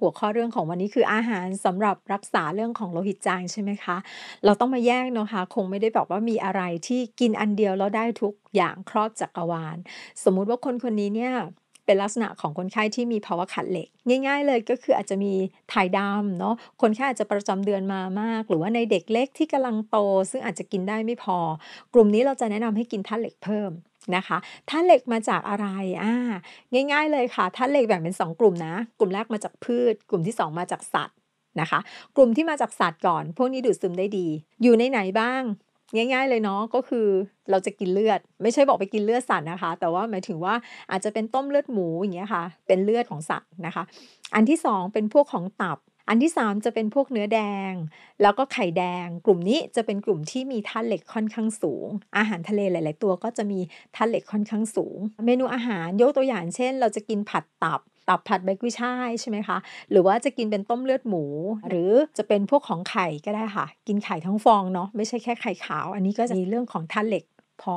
หัวข้อเรื่องของวันนี้คืออาหารสำหรับรักษาเรื่องของโลหิตจางใช่ไหมคะ เราต้องมาแยกเนาะคะ คงไม่ได้บอกว่ามีอะไรที่กินอันเดียวแล้วได้ทุกอย่างครอบจักรวาล สมมุติว่าคนคนนี้เนี่ยเป็นลักษณะของคนไข้ที่มีภาวะขาดเหล็ก ง่ายๆ เลยก็คืออาจจะมีถ่ายดำเนาะคนไข้อาจจะประจำเดือนมามาก หรือว่าในเด็กเล็กที่กำลังโต ซึ่งอาจจะกินได้ไม่พอ กลุ่มนี้เราจะแนะนำให้กินธาตุเหล็กเพิ่มนะคะธาตุเหล็กมาจากอะไรอ่าง่าย ๆเลยค่ะธาตุเหล็กแบ่งเป็น 2 กลุ่มนะกลุ่มแรกมาจากพืช กลุ่มที่ 2 มาจากสัตว์นะคะ กลุ่มที่มาจากสัตว์ก่อน พวกนี้ดูดซึมได้ดี อยู่ในไหนบ้างง่าย ๆ เลยเนาะก็คือ เราจะกินเลือด ไม่ใช่บอกไปกินเลือดสัตว์นะคะ แต่ว่าหมายถึงว่าอาจจะเป็นต้มเลือดหมูอย่างเงี้ยค่ะเป็นเลือดของสัตว์นะคะ อันที่ 2 เป็นพวกของตับอันที่3จะเป็นพวกเนื้อแดงแล้วก็ไข่แดง กลุ่มนี้จะเป็นกลุ่มที่มีธาตุเหล็กค่อนข้างสูง อาหารทะเลหลาย ๆ ตัวก็จะมีธาตุเหล็กค่อนข้างสูง เมนูอาหารยกตัวอย่างเช่น เราจะกินผัดตับตับผัดใบกุ้ยช่ายใช่ไหมคะหรือว่าจะกินเป็นต้มเลือดหมู หรือจะเป็นพวกของไข่ก็ได้ค่ะ กินไข่ทั้งฟองเนาะไม่ใช่แค่ไข่ขาว อันนี้ก็จะมีเรื่องของธาตุเหล็กพอ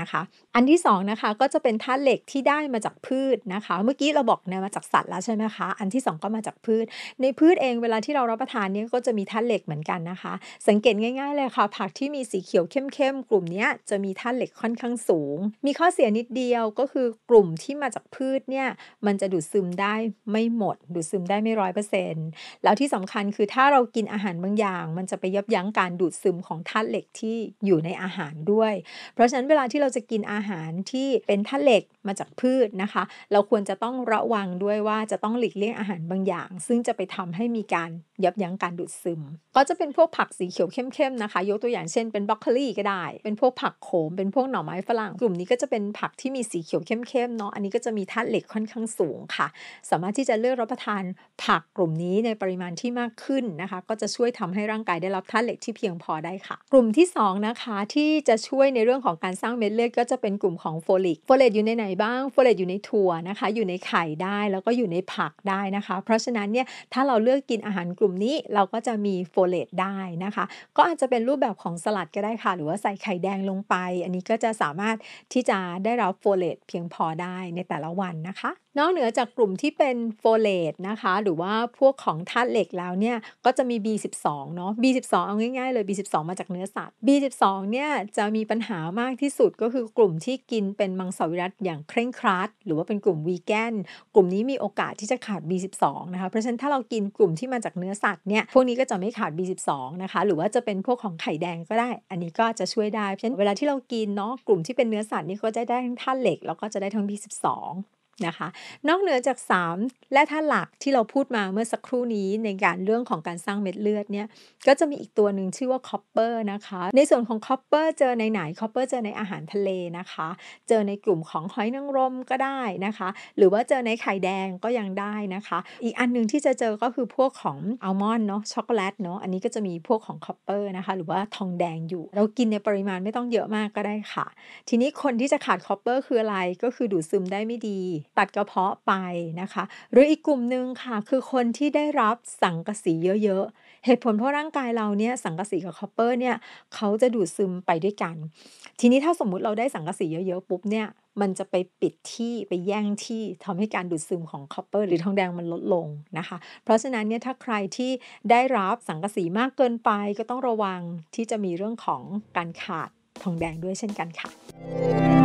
นะคะ อันที่2นะคะก็จะเป็นธาตุเหล็กที่ได้มาจากพืชนะคะ เมื่อกี้เราบอกเนี่ยมาจากสัตว์แล้วใช่ไหมคะ อันที่2ก็มาจากพืช ในพืชเองเวลาที่เรารับประทานเนี่ยก็จะมีธาตุเหล็กเหมือนกันนะคะ สังเกตง่าย ๆ เลยค่ะผักที่มีสีเขียวเข้มๆกลุ่มนี้จะมีธาตุเหล็กค่อนข้างสูง มีข้อเสียนิดเดียวก็คือกลุ่มที่มาจากพืชเนี่ยมันจะดูดซึมได้ไม่หมด ดูดซึมได้ไม่ร้อยเปอร์เซ็นต์แล้วที่สำคัญคือถ้าเรากินอาหารบางอย่าง มันจะไปยับยั้งการดูดซึมของธาตุเหล็กที่อยู่ในอาหารด้วยเพรราะฉะนั้นเวลาที่เราจะกินอาหารที่เป็นท่าเหล็กมาจากพืชนะคะ เราควรจะต้องระวังด้วยว่าจะต้องหลีกเลี่ยงอาหารบางอย่าง ซึ่งจะไปทำให้มีการยับยั้งการดูดซึม ก็จะเป็นพวกผักสีเขียวเข้มๆนะคะ ยกตัวอย่างเช่นเป็นบรอกโคลีก็ได้ เป็นพวกผักโขม เป็นพวกหน่อไม้ฝรั่ง กลุ่มนี้ก็จะเป็นผักที่มีสีเขียวเข้มๆเนาะ อันนี้ก็จะมีธาตุเหล็กค่อนข้างสูงค่ะ สามารถที่จะเลือกรับประทานผักกลุ่มนี้ในปริมาณที่มากขึ้นนะคะ ก็จะช่วยทำให้ร่างกายได้รับธาตุเหล็กที่เพียงพอได้ค่ะ กลุ่มที่2นะคะที่จะช่วยในเรื่องของการสร้างเม็ดเลือดก็จะเป็นกลุ่มของโฟลิกโฟเลตอยู่ในไหนบ้าง โฟเลตอยู่ในถั่วนะคะ อยู่ในไข่ได้ แล้วก็อยู่ในผักได้นะคะ เพราะฉะนั้นเนี่ย ถ้าเราเลือกกินอาหารกลุ่มนี้เราก็จะมีโฟเลตได้นะคะ ก็อาจจะเป็นรูปแบบของสลัดก็ได้ค่ะ หรือว่าใส่ไข่แดงลงไป อันนี้ก็จะสามารถที่จะได้รับโฟเลตเพียงพอได้ในแต่ละวันนะคะนอกเหนือจากกลุ่มที่เป็นโฟเลตนะคะ หรือว่าพวกของธาตุเหล็กแล้วเนี่ย ก็จะมี B12 เนาะ B12 เอาง่ายๆ เลย B12 มาจากเนื้อสัตว์ B12 เนี่ยจะมีปัญหามากที่สุดก็คือกลุ่มที่กินเป็นมังสวิรัติอย่างเคร่งครัด หรือว่าเป็นกลุ่มวีแกน กลุ่มนี้มีโอกาสที่จะขาด B12 นะคะ เพราะฉะนั้นถ้าเรากินกลุ่มที่มาจากเนื้อสัตว์เนี่ย พวกนี้ก็จะไม่ขาด B12 นะคะ หรือว่าจะเป็นพวกของไข่แดงก็ได้ อันนี้ก็จะช่วยได้ เพราะฉะนั้นเวลาที่เรากินเนาะ กลุ่มที่เป็นเนื้อสัตว์นี่ก็จะได้ทั้งธาตุเหล็ก แล้วก็จะได้ทั้ง B12 นะคะนอกเหนือจาก 3 และถ้าหลักที่เราพูดมาเมื่อสักครู่นี้ในการเรื่องของการสร้างเม็ดเลือดเนี่ยก็จะมีอีกตัวหนึ่งชื่อว่าคอปเปอร์นะคะในส่วนของคอปเปอร์เจอในไหนคอปเปอร์เจอในอาหารทะเลนะคะ เจอในกลุ่มของหอยนางรมก็ได้นะคะ หรือว่าเจอในไข่แดงก็ยังได้นะคะ อีกอันหนึ่งที่จะเจอก็คือพวกของอัลมอนด์เนาะช็อกโกแลตเนาะอันนี้ก็จะมีพวกของคอปเปอร์นะคะหรือว่าทองแดงอยู่ เรากินในปริมาณไม่ต้องเยอะมากก็ได้ค่ะ ทีนี้คนที่จะขาดคอปเปอร์คืออะไรก็คือดูดซึมได้ไม่ดีตัดกระเพาะไปนะคะ หรืออีกกลุ่มหนึ่งค่ะคือคนที่ได้รับสังกะสีเยอะๆ เหตุผลเพราะร่างกายเราเนี่ยสังกะสีกับคอปเปอร์เนี่ยเขาจะดูดซึมไปด้วยกัน ทีนี้ถ้าสมมุติเราได้สังกะสีเยอะๆ ปุ๊บเนี่ยมันจะไปปิดที่ไปแย่งที่ทำให้การดูดซึมของคอปเปอร์หรือทองแดงมันลดลงนะคะ เพราะฉะนั้นเนี่ยถ้าใครที่ได้รับสังกะสีมากเกินไปก็ต้องระวังที่จะมีเรื่องของการขาดทองแดงด้วยเช่นกันค่ะ